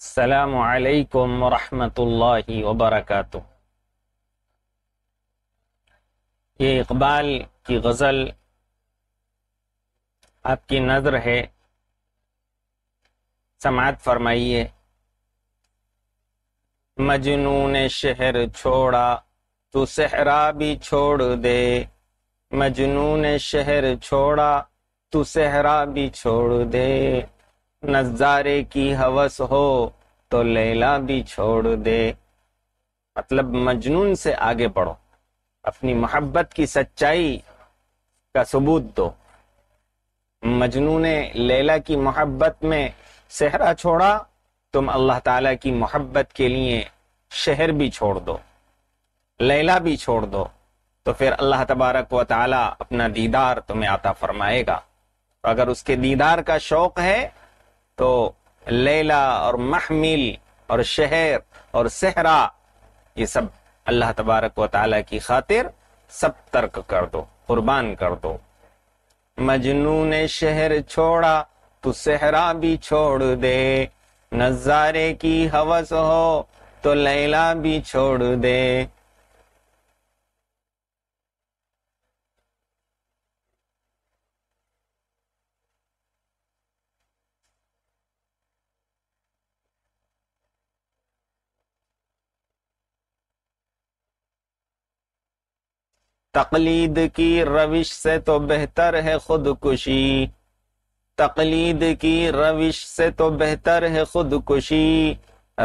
ورحمة الله وبركاته ये इकबाल की गज़ल आपकी नज़र है समात फरमाइए मजनू ने शहर छोड़ा तू सहरा भी छोड़ दे मजनू ने शहर छोड़ा तू सहरा भी छोड़ दे नजारे की हवस हो तो लैला भी छोड़ दे मतलब मजनून से आगे बढ़ो अपनी मोहब्बत की सच्चाई का सबूत दो मजनू ने लैला की मोहब्बत में सहरा छोड़ा तुम अल्लाह ताला की मोहब्बत के लिए शहर भी छोड़ दो लैला भी छोड़ दो तो फिर अल्लाह तबारक व ताला अपना दीदार तुम्हें आता फरमाएगा अगर उसके दीदार का शौक है तो लैला और महमिल और शहर और सहरा ये सब अल्लाह तबारक व ताला की खातिर सब तर्क कर दो कुर्बान कर दो मजनू ने शहर छोड़ा तो सहरा भी छोड़ दे नजारे की हवस हो तो लैला भी छोड़ दे तकलीद की रविश से तो बेहतर है खुदकुशी तकलीद की रविश से तो बेहतर है खुदकुशी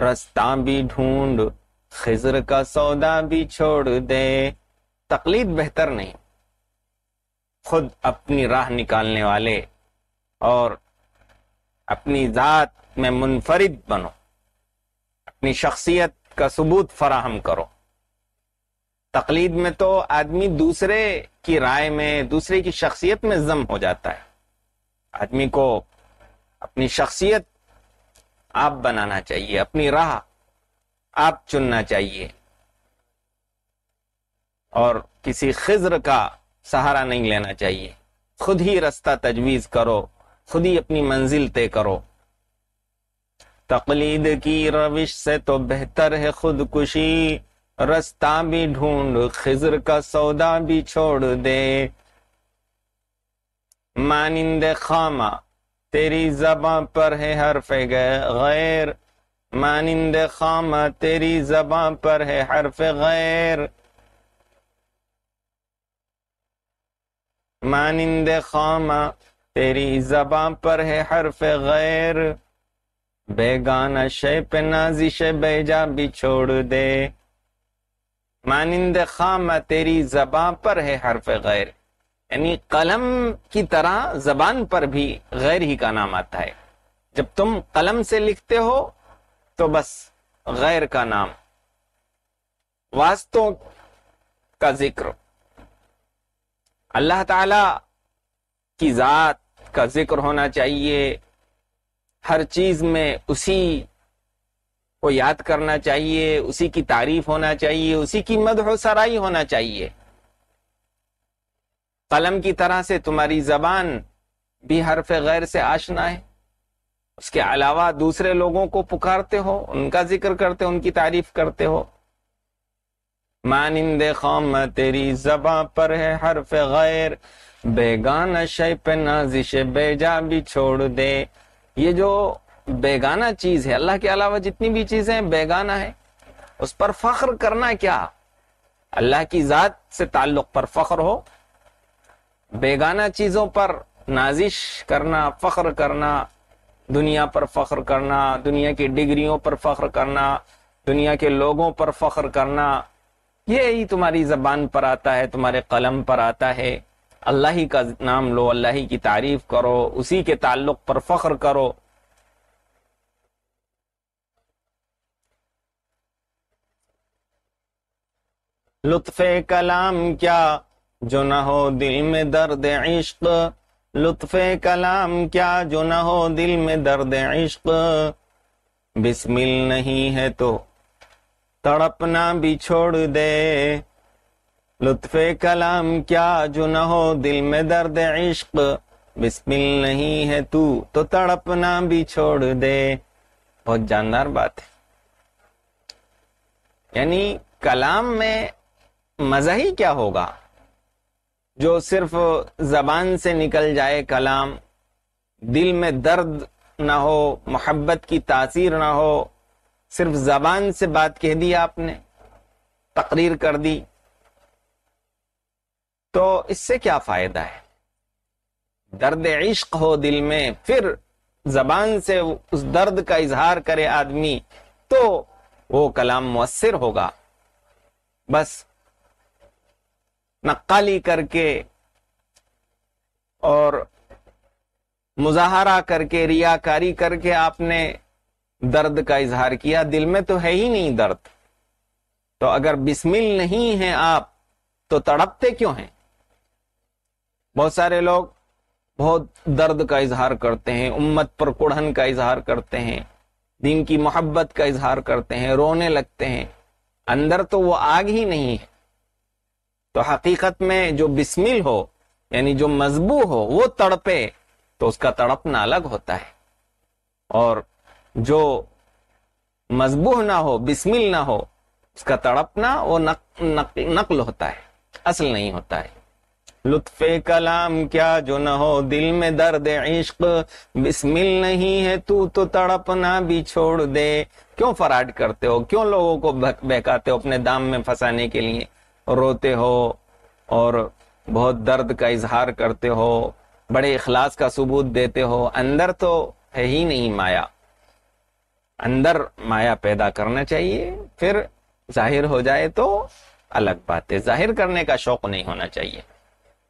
रास्ता भी ढूंढ खिजर का सौदा भी छोड़ दे तकलीद बेहतर नहीं खुद अपनी राह निकालने वाले और अपनी जात में मुनफरिद बनो अपनी शख्सियत का सबूत फराहम करो तकलीद में तो आदमी दूसरे की राय में दूसरे की शख्सियत में जम हो जाता है आदमी को अपनी शख्सियत आप बनाना चाहिए अपनी राह आप चुनना चाहिए और किसी खजर का सहारा नहीं लेना चाहिए खुद ही रास्ता तजवीज करो खुद ही अपनी मंजिल तय करो तकलीद की रविश से तो बेहतर है खुदकुशी रास्ता भी ढूंढ खिजर का सौदा भी छोड़ दे मानिंद खामा तेरी जबा पर है हरफ गैर मानिंद खामा तेरी जबा पर है हरफ गैर मानिंद खामा तेरी जबा पर है हरफ गैर बेगाना शे पे नाजिश बेजा भी छोड़ दे मानिंद खाम तेरी जबा पर है हरफ गैर यानी कलम की तरह जबान पर भी गैर ही का नाम आता है जब तुम कलम से लिखते हो तो बस गैर का नाम वास्तों का जिक्र अल्लाह ताला की जात का जिक्र होना चाहिए हर चीज में उसी को याद करना चाहिए उसी की तारीफ होना चाहिए उसी की मदह सराई होना चाहिए कलम की तरह से तुम्हारी जबान भी हरफ गैर से आशना है उसके अलावा दूसरे लोगों को पुकारते हो उनका जिक्र करते हो उनकी तारीफ करते हो मानिंदे खाम तेरी जबा पर है हरफ गैर बेगाना शे पे नाजिश बेजा भी छोड़ दे ये जो बेगाना चीज है अल्लाह के अलावा जितनी भी चीजें बेगाना है उस पर फख्र करना क्या अल्लाह की जात से ताल्लुक पर फख्र हो बेगाना चीजों पर नाजिश करना फख्र करना दुनिया पर फख्र करना दुनिया की डिग्रियों पर फख्र करना दुनिया के लोगों पर फख्र करना ये ही तुम्हारी जबान पर आता है तुम्हारे कलम पर आता है अल्लाह ही का नाम लो अल्लाह की तारीफ करो उसी के ताल्लुक पर फख्र करो लुत्फ कलाम क्या जो न हो दिल में दर्द इश्क लुत्फ कलाम क्या जो न हो दिल में दर्द इश्क बिस्मिल नहीं है तो तड़पना भी छोड़ दे लुत्फ कलाम क्या जो न हो दिल में दर्द इश्क बिस्मिल नहीं है तू तो तड़पना भी छोड़ दे बहुत जानदार बात है यानी कलाम में मज़ा ही क्या होगा जो सिर्फ जबान से निकल जाए कलाम दिल में दर्द ना हो मोहब्बत की तासीर ना हो सिर्फ जबान से बात कह दी आपने तकरीर कर दी तो इससे क्या फायदा है दर्द इश्क हो दिल में फिर जबान से उस दर्द का इजहार करे आदमी तो वो कलाम मुसर होगा बस नक्काली करके और मुजाहरा करके रियाकारी करके आपने दर्द का इजहार किया दिल में तो है ही नहीं दर्द तो अगर बिस्मिल नहीं है आप तो तड़पते क्यों हैं बहुत सारे लोग बहुत दर्द का इजहार करते हैं उम्मत पर कुढ़न का इजहार करते हैं दिन की मोहब्बत का इजहार करते हैं रोने लगते हैं अंदर तो वो आग ही नहीं है तो हकीकत में जो बिस्मिल हो यानी जो मजबू हो वो तड़पे तो उसका तड़पना अलग होता है और जो मजबूह ना हो बिस्मिल ना हो उसका तड़पना वो नक, नक, नकल होता है असल नहीं होता है लुत्फ कलाम क्या जो न हो दिल में दर्द इश्क बिस्मिल नहीं है तू तो तड़पना भी छोड़ दे क्यों फराड करते हो क्यों लोगों को बहकाते हो अपने दाम में फंसाने के लिए रोते हो और बहुत दर्द का इजहार करते हो बड़े इखलास का सबूत देते हो अंदर तो है ही नहीं माया अंदर माया पैदा करना चाहिए फिर जाहिर हो जाए तो अलग बात है जाहिर करने का शौक नहीं होना चाहिए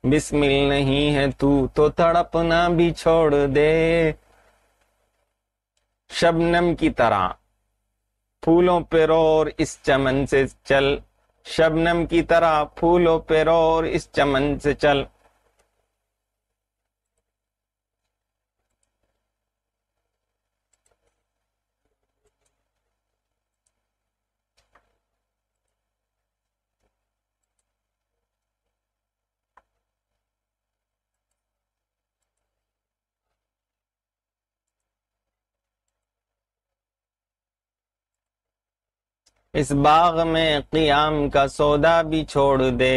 बिस्मिल नहीं है तू तो तड़पना भी छोड़ दे शबनम की तरह फूलों पे रो और इस चमन से चल शबनम की तरह फूलों पेरो और इस चमन से चल इस बाग में क्याम का सौदा भी छोड़ दे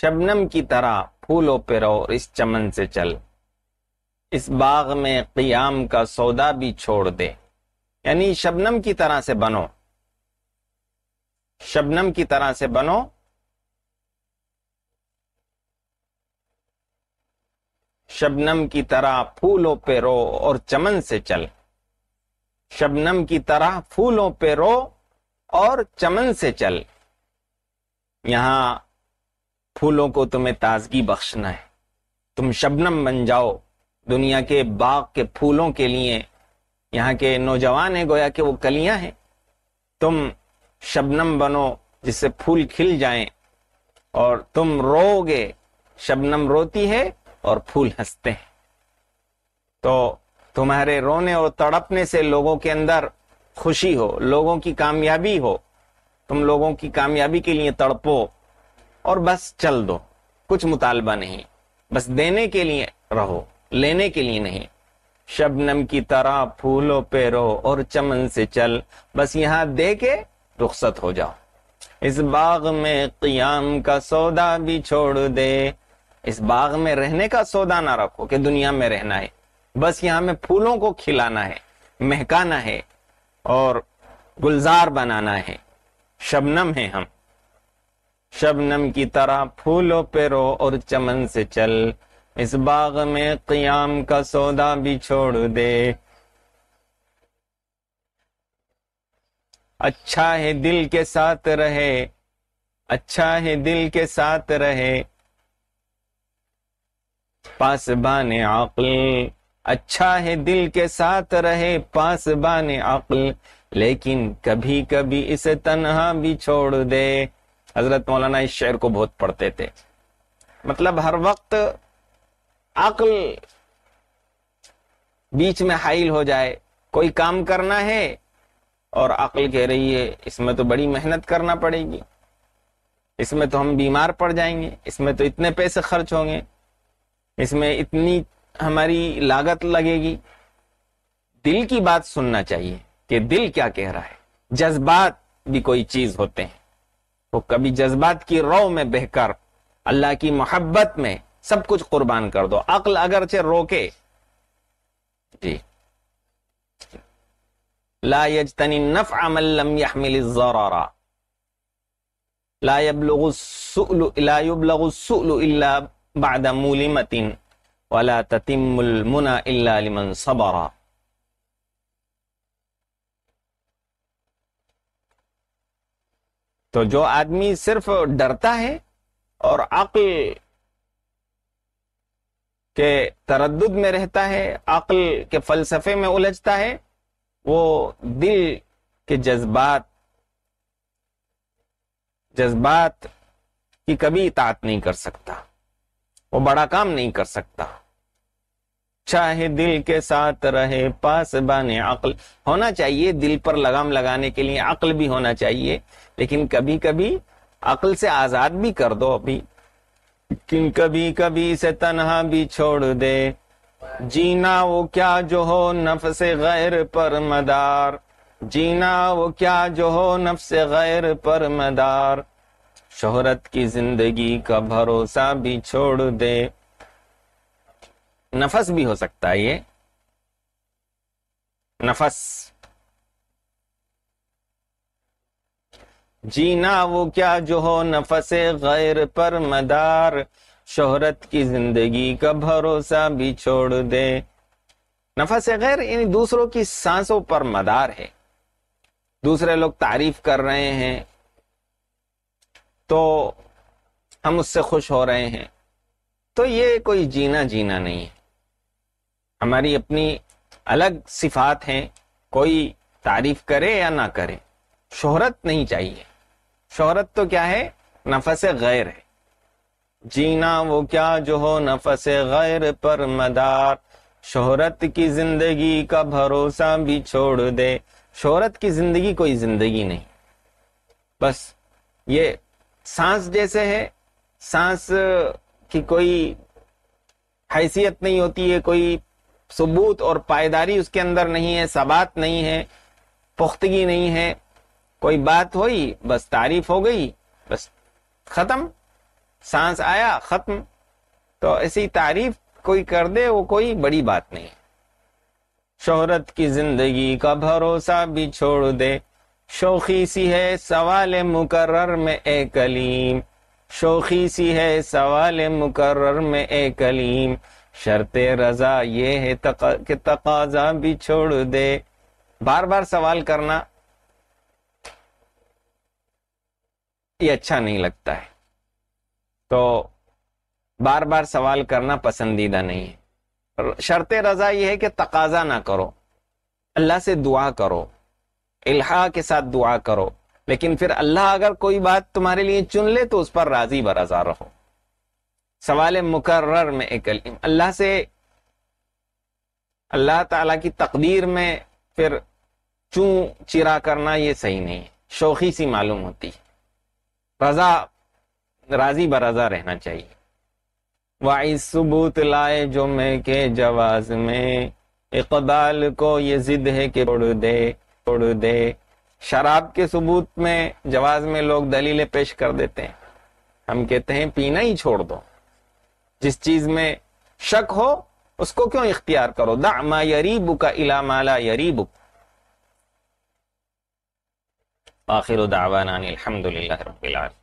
शबनम की तरह फूलों पे रो और इस चमन से चल इस बाग में क्याम का सौदा भी छोड़ दे यानी शबनम की तरह से बनो शबनम की तरह से बनो शबनम की तरह फूलों पे रो और चमन से चल शबनम की तरह फूलों पे रो और चमन से चल यहां फूलों को तुम्हें ताजगी बख्शना है तुम शबनम बन जाओ दुनिया के बाग के फूलों के लिए यहाँ के नौजवान है गोया कि वो कलियां हैं तुम शबनम बनो जिससे फूल खिल जाएं और तुम रोगे शबनम रोती है और फूल हंसते हैं तो तुम्हारे रोने और तड़पने से लोगों के अंदर खुशी हो लोगों की कामयाबी हो तुम लोगों की कामयाबी के लिए तड़पो और बस चल दो कुछ मुतालबा नहीं बस देने के लिए रहो लेने के लिए नहीं शबनम की तरह फूलों पे रहो और चमन से चल बस यहां दे के रुख्सत हो जाओ इस बाग में क्याम का सौदा भी छोड़ दे इस बाग में रहने का सौदा ना रखो कि दुनिया में रहना है बस यहाँ में फूलों को खिलाना है महकाना है और गुलजार बनाना है शबनम है हम शबनम की तरह फूलों पे रो और चमन से चल इस बाग में क्याम का सौदा भी छोड़ दे अच्छा है दिल के साथ रहे अच्छा है दिल के साथ रहे पास आकल अच्छा है दिल के साथ रहे पास बाने अकल लेकिन कभी कभी इसे तनहा भी छोड़ दे हजरत मौलाना इस शेर को बहुत पढ़ते थे मतलब हर वक्त अकल बीच में हाइल हो जाए कोई काम करना है और अकल कह रही है इसमें तो बड़ी मेहनत करना पड़ेगी इसमें तो हम बीमार पड़ जाएंगे इसमें तो इतने पैसे खर्च होंगे इसमें इतनी हमारी लागत लगेगी दिल की बात सुनना चाहिए कि दिल क्या कह रहा है जज्बात भी कोई चीज होते हैं वो तो कभी जज्बात की रो में बहकर अल्लाह की मोहब्बत में सब कुछ कुर्बान कर दो अगर अगरचे रोके जी ला यजतनी नफ अमल जरारा ला यबलगु ला यबलगु सुलु वाला ततिमुल मुना अलिमन सबरा तो जो आदमी सिर्फ डरता है और अक्ल के तरद में रहता है अक्ल के फलसफे में उलझता है वो दिल के जज्बात जज्बात की कभी इतात नहीं कर सकता वो बड़ा काम नहीं कर सकता अच्छा है दिल के साथ रहे पास बने अक्ल होना चाहिए दिल पर लगाम लगाने के लिए अकल भी होना चाहिए लेकिन कभी कभी अकल से आजाद भी कर दो अभी लेकिन कभी कभी इसे तनहा भी छोड़ दे जीना वो क्या जो हो नफ से गैर पर मदार जीना वो क्या जो हो नफ से गैर पर मदार शोहरत की जिंदगी का भरोसा भी छोड़ दे नफस भी हो सकता है ये नफस जीना वो क्या जो हो नफस गैर पर मदार शोहरत की जिंदगी का भरोसा भी छोड़ दे नफस गैर इन दूसरों की सांसों पर मदार है दूसरे लोग तारीफ कर रहे हैं तो हम उससे खुश हो रहे हैं तो ये कोई जीना जीना नहीं है हमारी अपनी अलग सिफात हैं कोई तारीफ करे या ना करे शोहरत नहीं चाहिए शोहरत तो क्या है नफस गैर है जीना वो क्या जो हो नफस गैर पर मदार शोहरत की जिंदगी का भरोसा भी छोड़ दे शोहरत की जिंदगी कोई जिंदगी नहीं बस ये सांस जैसे है सांस की कोई हैसियत नहीं होती है कोई सबूत और पायदारी उसके अंदर नहीं है सबात नहीं है पुख्तगी नहीं है कोई बात हुई बस तारीफ हो गई बस खत्म सांस आया खत्म तो ऐसी तारीफ कोई कर दे वो कोई बड़ी बात नहीं शोहरत की जिंदगी का भरोसा भी छोड़ दे शोखी सी है सवाल मुकर्र में ए कलीम शोखी सी है सवाल मुकर्र में ए कलीम शर्त रजा ये है तक कि तकाजा भी छोड़ दे बार बार सवाल करना ये अच्छा नहीं लगता है तो बार बार सवाल करना पसंदीदा नहीं है शर्त रजा ये है कि तकाजा ना करो अल्लाह से दुआ करो इल्हा के साथ दुआ करो लेकिन फिर अल्लाह अगर कोई बात तुम्हारे लिए चुन ले तो उस पर राजी बरजा रहो सवाल मुकर्र में एक अलीम अल्लाह से अल्लाह ताला की तकदीर में फिर चू चिरा करना ये सही नहीं है शौखी सी मालूम होती है रजा राजी बराजा रहना चाहिए वाइस सबूत लाए जो मैं के जवाज में इकदाल को ये जिद है कि उड़ दे उड़ दे शराब के सबूत में जवाज में लोग दलीलें पेश कर देते हैं हम कहते हैं पीना ही छोड़ दो जिस चीज में शक हो उसको क्यों इख्तियार करो दामा यरीबू का इला माला यरीबू आखिर दावाना अलहमदुल्ला रबीआलम